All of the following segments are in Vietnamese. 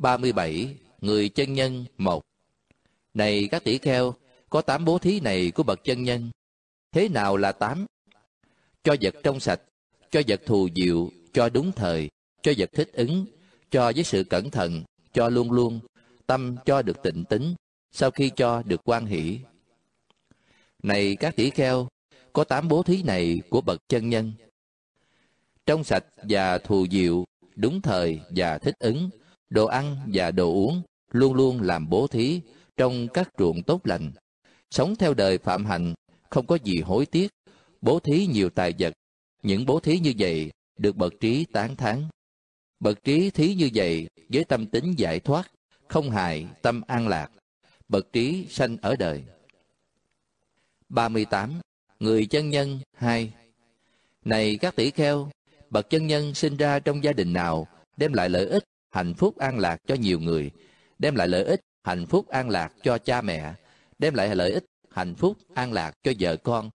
37. Người chân nhân 1 Này các tỷ kheo, có tám bố thí này của bậc chân nhân. Thế nào là tám? Cho vật trong sạch, cho vật thù diệu, cho đúng thời, cho vật thích ứng, cho với sự cẩn thận, cho luôn luôn, tâm cho được tịnh tính, sau khi cho được quan hỷ. Này các tỷ kheo, có tám bố thí này của bậc chân nhân. Trong sạch và thù diệu, đúng thời và thích ứng, đồ ăn và đồ uống, luôn luôn làm bố thí trong các ruộng tốt lành. Sống theo đời phạm hạnh, không có gì hối tiếc, bố thí nhiều tài vật. Những bố thí như vậy được bậc trí tán thán. Bậc trí thí như vậy với tâm tính giải thoát, không hại, tâm an lạc. Bậc trí sanh ở đời. 38. Người chân nhân 2 Này các tỷ kheo, bậc chân nhân sinh ra trong gia đình nào đem lại lợi ích hạnh phúc an lạc cho nhiều người, đem lại lợi ích hạnh phúc an lạc cho cha mẹ, đem lại lợi ích hạnh phúc an lạc cho vợ con,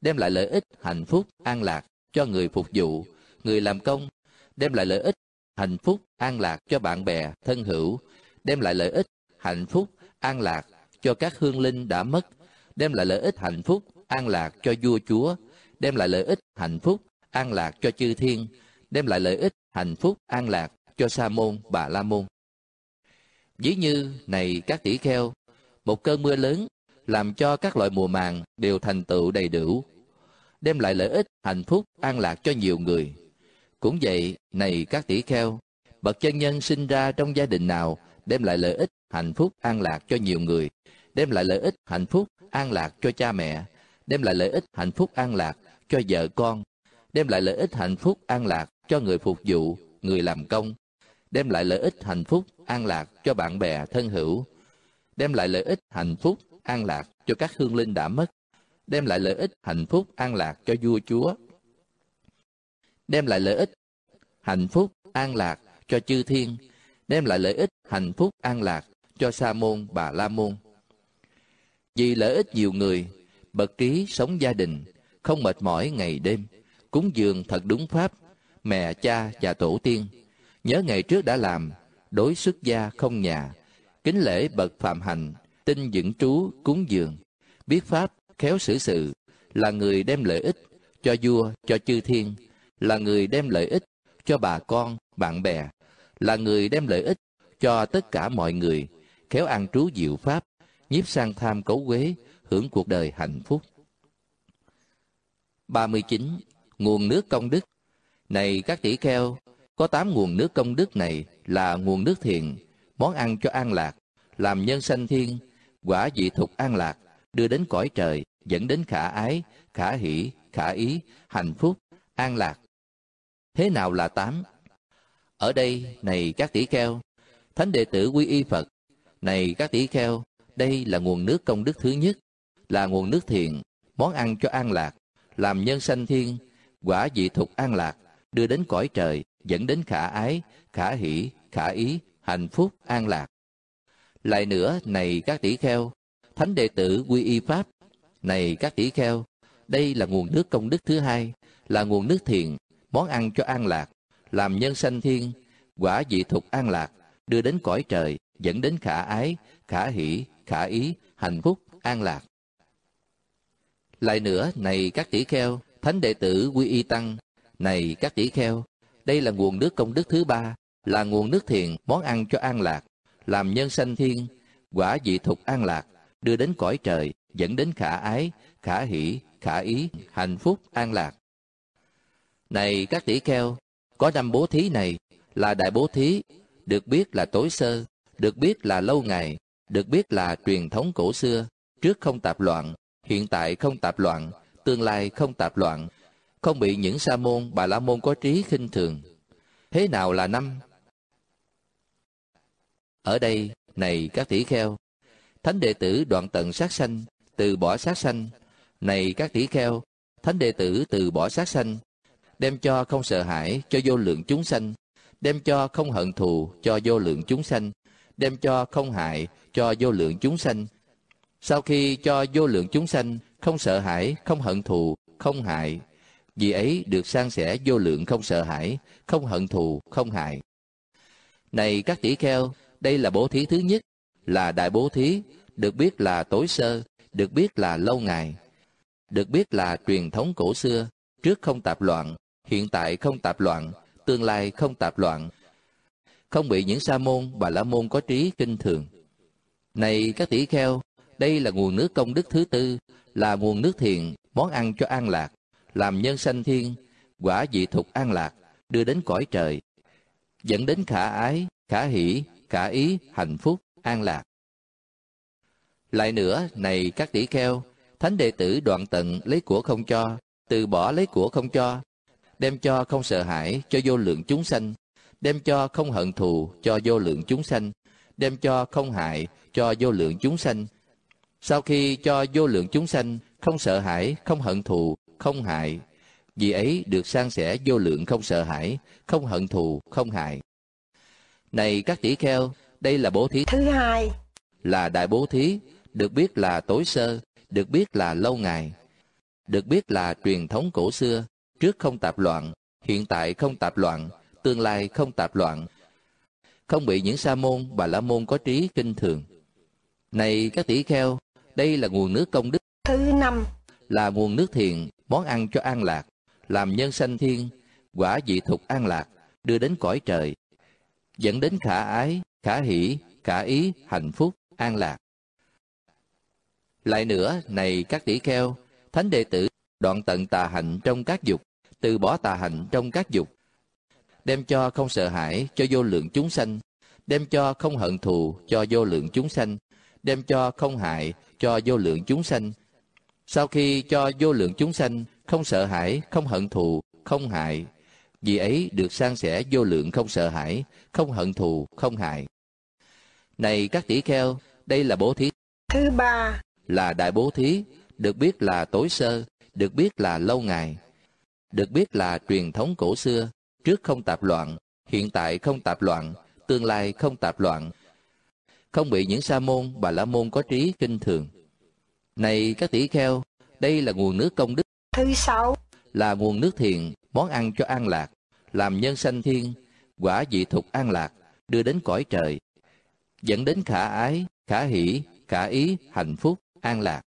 đem lại lợi ích hạnh phúc an lạc cho người phục vụ, người làm công, đem lại lợi ích hạnh phúc an lạc cho bạn bè, thân hữu, đem lại lợi ích hạnh phúc an lạc cho các hương linh đã mất, đem lại lợi ích hạnh phúc an lạc cho vua chúa, đem lại lợi ích hạnh phúc an lạc cho chư thiên, đem lại lợi ích hạnh phúc an lạc cho sa môn bà la môn ví như này các tỷ kheo một cơn mưa lớn làm cho các loại mùa màng đều thành tựu đầy đủ đem lại lợi ích hạnh phúc an lạc cho nhiều người cũng vậy này các tỷ kheo bậc chân nhân sinh ra trong gia đình nào đem lại lợi ích hạnh phúc an lạc cho nhiều người đem lại lợi ích hạnh phúc an lạc cho cha mẹ đem lại lợi ích hạnh phúc an lạc cho vợ con đem lại lợi ích hạnh phúc an lạc cho người phục vụ người làm công đem lại lợi ích hạnh phúc, an lạc cho bạn bè, thân hữu, đem lại lợi ích hạnh phúc, an lạc cho các hương linh đã mất, đem lại lợi ích hạnh phúc, an lạc cho vua chúa, đem lại lợi ích hạnh phúc, an lạc cho chư thiên, đem lại lợi ích hạnh phúc, an lạc cho sa môn bà la môn. Vì lợi ích nhiều người, bậc trí sống gia đình, không mệt mỏi ngày đêm, cúng dường thật đúng pháp, mẹ cha và tổ tiên Nhớ ngày trước đã làm, đối xuất gia không nhà, kính lễ bậc phạm hạnh, tinh dưỡng trú, cúng dường, biết pháp, khéo xử sự, là người đem lợi ích cho vua, cho chư thiên, là người đem lợi ích cho bà con, bạn bè, là người đem lợi ích cho tất cả mọi người, khéo ăn trú diệu pháp, nhiếp sang tham cấu quế, hưởng cuộc đời hạnh phúc. 39. Nguồn nước công đức Này các tỷ kheo, có tám nguồn nước công đức này là nguồn nước thiền, món ăn cho an lạc, làm nhân sanh thiên, quả dị thục an lạc, đưa đến cõi trời, dẫn đến khả ái, khả hỷ, khả ý, hạnh phúc, an lạc. Thế nào là tám? Ở đây, này các tỷ kheo, thánh đệ tử quy y Phật, này các tỷ kheo, đây là nguồn nước công đức thứ nhất, là nguồn nước thiền, món ăn cho an lạc, làm nhân sanh thiên, quả dị thục an lạc, đưa đến cõi trời, dẫn đến khả ái, khả hỷ, khả ý, hạnh phúc, an lạc. Lại nữa, này các tỷ kheo, thánh đệ tử quy y Pháp, này các tỷ kheo, đây là nguồn nước công đức thứ hai, là nguồn nước thiền, món ăn cho an lạc, làm nhân sanh thiên, quả dị thục an lạc, đưa đến cõi trời, dẫn đến khả ái, khả hỷ, khả ý, hạnh phúc, an lạc. Lại nữa, này các tỷ kheo, thánh đệ tử quy y tăng, này các tỷ kheo, đây là nguồn nước công đức thứ ba, là nguồn nước thiền món ăn cho an lạc, làm nhân sanh thiên, quả dị thục an lạc, đưa đến cõi trời, dẫn đến khả ái, khả hỷ, khả ý, hạnh phúc, an lạc. Này các tỷ kheo, có năm bố thí này là đại bố thí, được biết là tối sơ, được biết là lâu ngày, được biết là truyền thống cổ xưa, trước không tạp loạn, hiện tại không tạp loạn, tương lai không tạp loạn, không bị những sa môn bà la môn có trí khinh thường thế nào là năm ở đây này các tỷ kheo thánh đệ tử đoạn tận sát sanh từ bỏ sát sanh này các tỷ kheo thánh đệ tử từ bỏ sát sanh đem cho không sợ hãi cho vô lượng chúng sanh đem cho không hận thù cho vô lượng chúng sanh đem cho không hại cho vô lượng chúng sanh sau khi cho vô lượng chúng sanh không sợ hãi không hận thù không hại vì ấy được san sẻ vô lượng không sợ hãi, không hận thù, không hại. Này các tỷ kheo, đây là bố thí thứ nhất, là đại bố thí, được biết là tối sơ, được biết là lâu ngày, được biết là truyền thống cổ xưa, trước không tạp loạn, hiện tại không tạp loạn, tương lai không tạp loạn, không bị những sa môn và la môn có trí kinh thường. Này các tỷ kheo, đây là nguồn nước công đức thứ tư, là nguồn nước thiện, món ăn cho an lạc, làm nhân sanh thiên, quả dị thục an lạc, đưa đến cõi trời, dẫn đến khả ái, khả hỷ, khả ý, hạnh phúc, an lạc. Lại nữa, này các tỷ kheo, thánh đệ tử đoạn tận lấy của không cho, từ bỏ lấy của không cho, đem cho không sợ hãi cho vô lượng chúng sanh, đem cho không hận thù cho vô lượng chúng sanh, đem cho không hại cho vô lượng chúng sanh. Sau khi cho vô lượng chúng sanh, không sợ hãi, không hận thù, không hại. Vì ấy được san sẻ vô lượng không sợ hãi, không hận thù, không hại. Này các tỷ kheo, đây là bố thí thứ hai. Là đại bố thí, được biết là tối sơ, được biết là lâu ngày, được biết là truyền thống cổ xưa, trước không tạp loạn, hiện tại không tạp loạn, tương lai không tạp loạn, không bị những sa môn bà la môn có trí kinh thường. Này các tỷ kheo, đây là nguồn nước công đức. Thứ năm là nguồn nước thiện, món ăn cho an lạc, làm nhân sanh thiên, quả dị thục an lạc, đưa đến cõi trời, dẫn đến khả ái, khả hỷ, khả ý, hạnh phúc, an lạc. Lại nữa, này các tỷ kheo, thánh đệ tử đoạn tận tà hạnh trong các dục, từ bỏ tà hạnh trong các dục, đem cho không sợ hãi cho vô lượng chúng sanh, đem cho không hận thù cho vô lượng chúng sanh, đem cho không hại cho vô lượng chúng sanh, sau khi cho vô lượng chúng sanh không sợ hãi, không hận thù, không hại, vì ấy được san sẻ vô lượng không sợ hãi, không hận thù, không hại. Này các tỷ kheo, đây là bố thí. Thứ ba là đại bố thí, được biết là tối sơ, được biết là lâu ngày, được biết là truyền thống cổ xưa, trước không tạp loạn, hiện tại không tạp loạn, tương lai không tạp loạn, không bị những sa môn bà la môn có trí kinh thường này các tỷ kheo, đây là nguồn nước công đức. Thứ sáu là nguồn nước thiền, món ăn cho an lạc, làm nhân sanh thiên, quả dị thục an lạc, đưa đến cõi trời, dẫn đến khả ái, khả hỷ, khả ý, hạnh phúc, an lạc.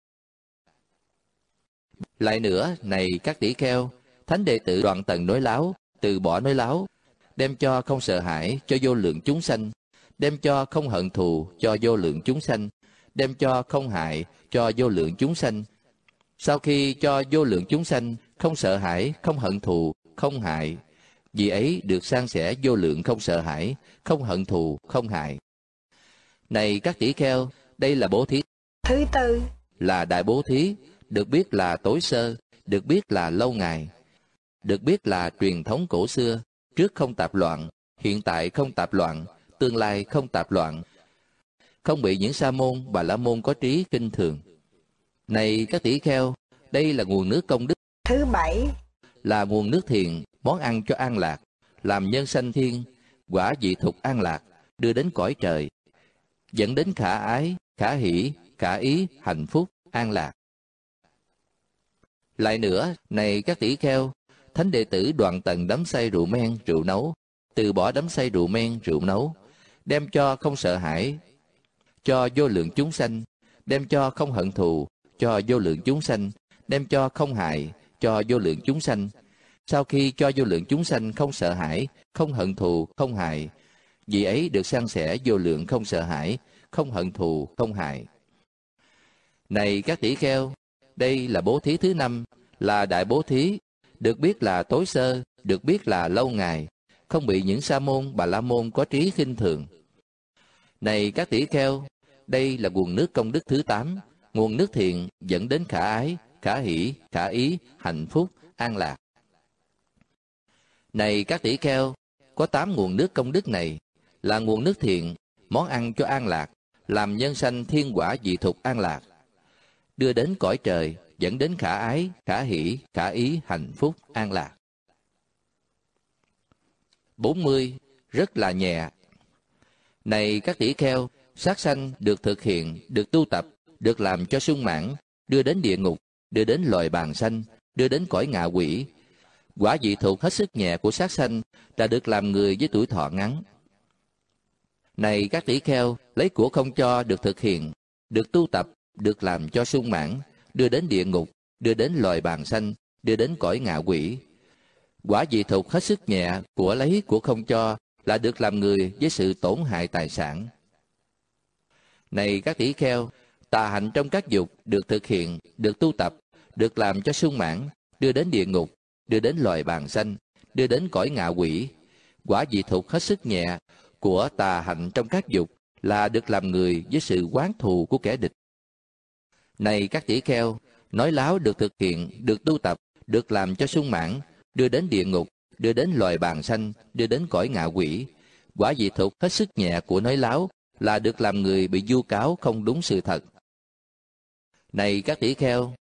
Lại nữa, này các tỷ kheo, thánh đệ tử đoạn tận nói láo, từ bỏ nói láo, đem cho không sợ hãi cho vô lượng chúng sanh, đem cho không hận thù cho vô lượng chúng sanh, đem cho không hại cho vô lượng chúng sanh. Sau khi cho vô lượng chúng sanh, không sợ hãi, không hận thù, không hại, vì ấy được san sẻ vô lượng không sợ hãi, không hận thù, không hại. Này các tỷ kheo, đây là bố thí. Thứ tư là đại bố thí, được biết là tối sơ, được biết là lâu ngày, được biết là truyền thống cổ xưa, trước không tạp loạn, hiện tại không tạp loạn, tương lai không tạp loạn, không bị những sa môn bà la môn có trí kinh thường này các tỷ kheo đây là nguồn nước công đức thứ bảy là nguồn nước thiền món ăn cho an lạc làm nhân sanh thiên quả dị thục an lạc đưa đến cõi trời dẫn đến khả ái khả hỷ khả ý hạnh phúc an lạc lại nữa này các tỷ kheo thánh đệ tử đoàn tần đấm say rượu men rượu nấu từ bỏ đấm say rượu men rượu nấu đem cho không sợ hãi cho vô lượng chúng sanh, đem cho không hận thù, cho vô lượng chúng sanh, đem cho không hại, cho vô lượng chúng sanh. Sau khi cho vô lượng chúng sanh không sợ hãi, không hận thù, không hại, vì ấy được san sẻ vô lượng không sợ hãi, không hận thù, không hại. Này các tỷ kheo, đây là bố thí thứ năm, là đại bố thí, được biết là tối sơ, được biết là lâu ngày, không bị những sa môn bà la môn có trí khinh thường. Này các tỷ kheo, đây là nguồn nước công đức thứ tám, nguồn nước thiện dẫn đến khả ái, khả hỷ, khả ý, hạnh phúc, an lạc. Này các tỷ kheo, có tám nguồn nước công đức này là nguồn nước thiện, món ăn cho an lạc, làm nhân sanh thiên quả dị thục an lạc, đưa đến cõi trời, dẫn đến khả ái, khả hỷ, khả ý, hạnh phúc, an lạc. 40. Rất là nhẹ. Này các tỷ kheo, sát sanh được thực hiện, được tu tập, được làm cho sung mãn, đưa đến địa ngục, đưa đến loài bàn sanh, đưa đến cõi ngạ quỷ. Quả dị thuộc hết sức nhẹ của sát sanh đã được làm người với tuổi thọ ngắn. Này các tỷ kheo, lấy của không cho được thực hiện, được tu tập, được làm cho sung mãn, đưa đến địa ngục, đưa đến loài bàn sanh, đưa đến cõi ngạ quỷ. Quả dị thuộc hết sức nhẹ của lấy của không cho là được làm người với sự tổn hại tài sản, này các tỷ kheo, tà hạnh trong các dục được thực hiện, được tu tập, được làm cho sung mãn, đưa đến địa ngục, đưa đến loài bàn xanh, đưa đến cõi ngạ quỷ. Quả dị thuộc hết sức nhẹ của tà hạnh trong các dục là được làm người với sự quán thù của kẻ địch. Này các tỷ kheo, nói láo được thực hiện, được tu tập, được làm cho sung mãn, đưa đến địa ngục, đưa đến loài bàn xanh, đưa đến cõi ngạ quỷ. Quả dị thuộc hết sức nhẹ của nói láo là được làm người bị vu cáo không đúng sự thật. Này các tỷ kheo,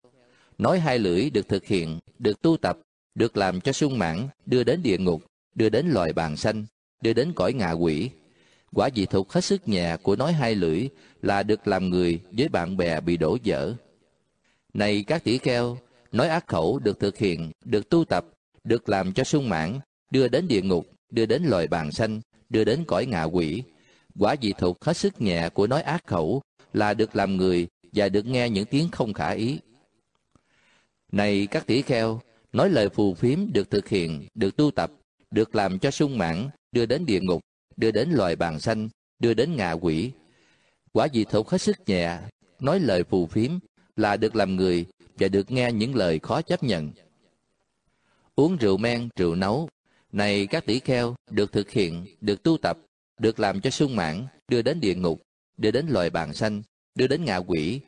nói hai lưỡi được thực hiện, được tu tập, được làm cho sung mãn, đưa đến địa ngục, đưa đến loài bàn xanh, đưa đến cõi ngạ quỷ. Quả dị thuộc hết sức nhẹ của nói hai lưỡi là được làm người với bạn bè bị đổ dở. Này các tỷ kheo, nói ác khẩu được thực hiện, được tu tập, được làm cho sung mãn, đưa đến địa ngục, đưa đến loài bàn xanh, đưa đến cõi ngạ quỷ quả dị thuộc hết sức nhẹ của nói ác khẩu là được làm người và được nghe những tiếng không khả ý. Này các tỷ kheo, nói lời phù phiếm được thực hiện, được tu tập, được làm cho sung mãn, đưa đến địa ngục, đưa đến loài bàn xanh, đưa đến ngạ quỷ. Quả dị thuộc hết sức nhẹ, nói lời phù phiếm là được làm người và được nghe những lời khó chấp nhận. Uống rượu men, rượu nấu, này các tỷ kheo, được thực hiện, được tu tập, được làm cho sung mãn, đưa đến địa ngục, đưa đến loài bàn xanh, đưa đến ngạ quỷ.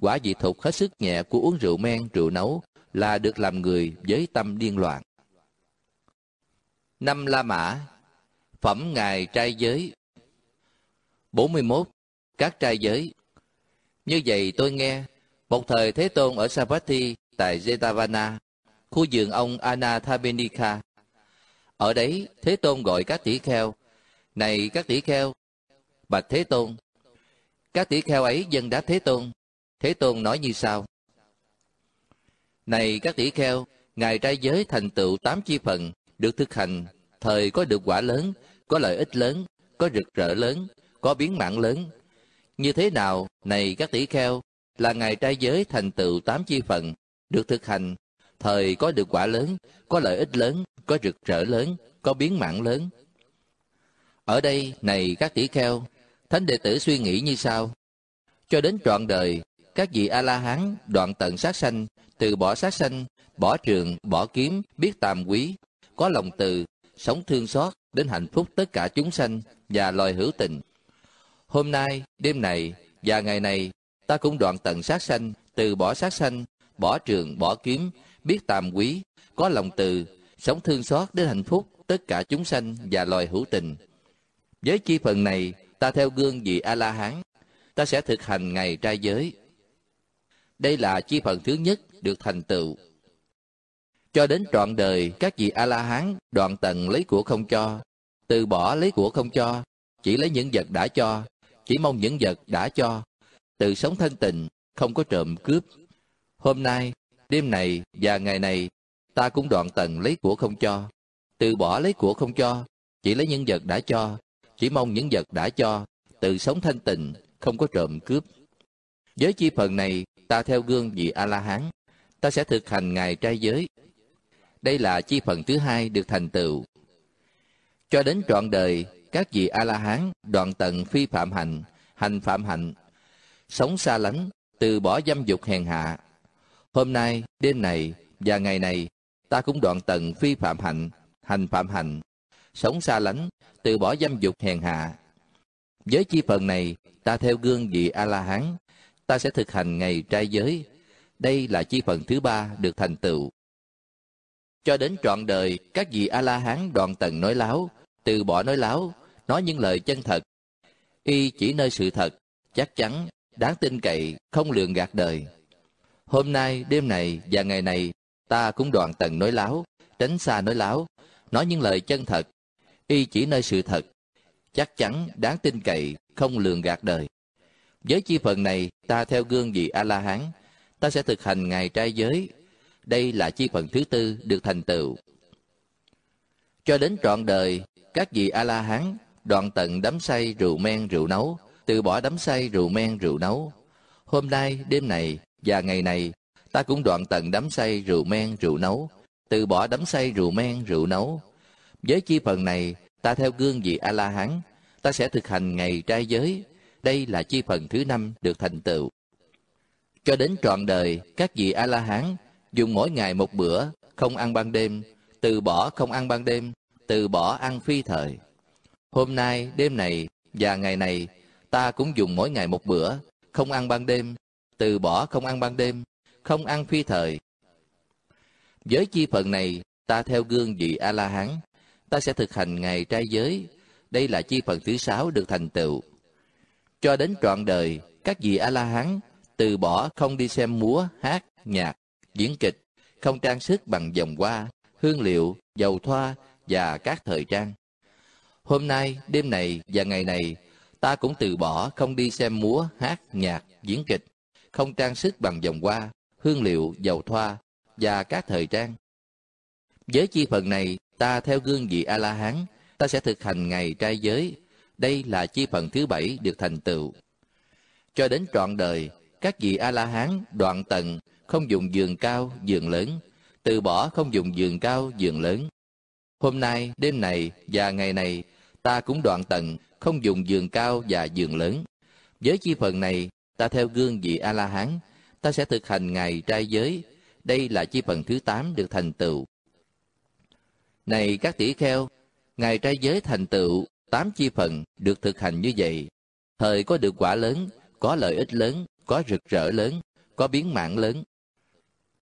Quả dị thục hết sức nhẹ của uống rượu men, rượu nấu là được làm người với tâm điên loạn. Năm La Mã Phẩm Ngài Trai Giới 41. Các trai giới Như vậy tôi nghe, một thời Thế Tôn ở Savatthi tại Jetavana, khu vườn ông Anathabenika. Ở đấy, Thế Tôn gọi các tỷ kheo này các tỷ kheo, bạch Thế Tôn, các tỷ kheo ấy dân đáp Thế Tôn. Thế Tôn nói như sau. Này các tỷ kheo, Ngài trai giới thành tựu tám chi phần, được thực hành, thời có được quả lớn, có lợi ích lớn, có rực rỡ lớn, có biến mạng lớn. Như thế nào, này các tỷ kheo, là Ngài trai giới thành tựu tám chi phần, được thực hành, thời có được quả lớn, có lợi ích lớn, có rực rỡ lớn, có biến mạng lớn. Ở đây, này các tỷ kheo, thánh đệ tử suy nghĩ như sau. Cho đến trọn đời, các vị A-la-hán đoạn tận sát sanh, từ bỏ sát sanh, bỏ trường, bỏ kiếm, biết tàm quý, có lòng từ, sống thương xót đến hạnh phúc tất cả chúng sanh và loài hữu tình. Hôm nay, đêm này và ngày này, ta cũng đoạn tận sát sanh, từ bỏ sát sanh, bỏ trường, bỏ kiếm, biết tàm quý, có lòng từ, sống thương xót đến hạnh phúc tất cả chúng sanh và loài hữu tình. Với chi phần này, ta theo gương vị A-la-hán, ta sẽ thực hành ngày trai giới. Đây là chi phần thứ nhất được thành tựu. Cho đến trọn đời, các vị A-la-hán đoạn tận lấy của không cho, từ bỏ lấy của không cho, chỉ lấy những vật đã cho, chỉ mong những vật đã cho, từ sống thân tình, không có trộm cướp. Hôm nay, đêm này và ngày này, ta cũng đoạn tận lấy của không cho, từ bỏ lấy của không cho, chỉ lấy những vật đã cho, chỉ mong những vật đã cho, tự sống thanh tịnh, không có trộm cướp. Với chi phần này, ta theo gương vị A-la-hán, ta sẽ thực hành ngài trai giới. Đây là chi phần thứ hai được thành tựu. Cho đến trọn đời, các vị A-la-hán đoạn tận phi phạm hạnh, hành phạm hạnh, sống xa lánh, từ bỏ dâm dục hèn hạ. Hôm nay, đêm này và ngày này, ta cũng đoạn tận phi phạm hạnh, hành phạm hạnh, sống xa lánh, từ bỏ dâm dục hèn hạ. Với chi phần này, ta theo gương vị A-la-hán, ta sẽ thực hành ngày trai giới. Đây là chi phần thứ ba được thành tựu. Cho đến trọn đời, các vị A-la-hán đoạn tận nói láo, từ bỏ nói láo, nói những lời chân thật. Y chỉ nơi sự thật, chắc chắn, đáng tin cậy, không lường gạt đời. Hôm nay, đêm này và ngày này, ta cũng đoạn tận nói láo, tránh xa nói láo, nói những lời chân thật, y chỉ nơi sự thật, chắc chắn đáng tin cậy, không lường gạt đời. Với chi phần này, ta theo gương vị A-la-hán, ta sẽ thực hành ngày trai giới. Đây là chi phần thứ tư được thành tựu. Cho đến trọn đời, các vị A-la-hán đoạn tận đấm say rượu men rượu nấu, từ bỏ đấm say rượu men rượu nấu. Hôm nay, đêm này và ngày này, ta cũng đoạn tận đấm say rượu men rượu nấu, từ bỏ đấm say rượu men rượu nấu với chi phần này, ta theo gương vị A-la-hán, ta sẽ thực hành ngày trai giới. Đây là chi phần thứ năm được thành tựu. Cho đến trọn đời, các vị A-la-hán dùng mỗi ngày một bữa, không ăn ban đêm, từ bỏ không ăn ban đêm, từ bỏ ăn phi thời. Hôm nay, đêm này và ngày này, ta cũng dùng mỗi ngày một bữa, không ăn ban đêm, từ bỏ không ăn ban đêm, không ăn phi thời. Với chi phần này, ta theo gương vị A-la-hán, ta sẽ thực hành ngày trai giới. Đây là chi phần thứ sáu được thành tựu. Cho đến trọn đời, các vị A-la-hán từ bỏ không đi xem múa, hát, nhạc, diễn kịch, không trang sức bằng vòng hoa, hương liệu, dầu thoa và các thời trang. Hôm nay, đêm này và ngày này, ta cũng từ bỏ không đi xem múa, hát, nhạc, diễn kịch, không trang sức bằng vòng hoa, hương liệu, dầu thoa và các thời trang. Với chi phần này, ta theo gương vị a la hán ta sẽ thực hành ngày trai giới đây là chi phần thứ bảy được thành tựu cho đến trọn đời các vị a la hán đoạn tận không dùng giường cao giường lớn từ bỏ không dùng giường cao giường lớn hôm nay đêm này và ngày này ta cũng đoạn tận không dùng giường cao và giường lớn với chi phần này ta theo gương vị a la hán ta sẽ thực hành ngày trai giới đây là chi phần thứ tám được thành tựu này các tỷ kheo, Ngài trai giới thành tựu, tám chi phần được thực hành như vậy. Thời có được quả lớn, có lợi ích lớn, có rực rỡ lớn, có biến mạng lớn.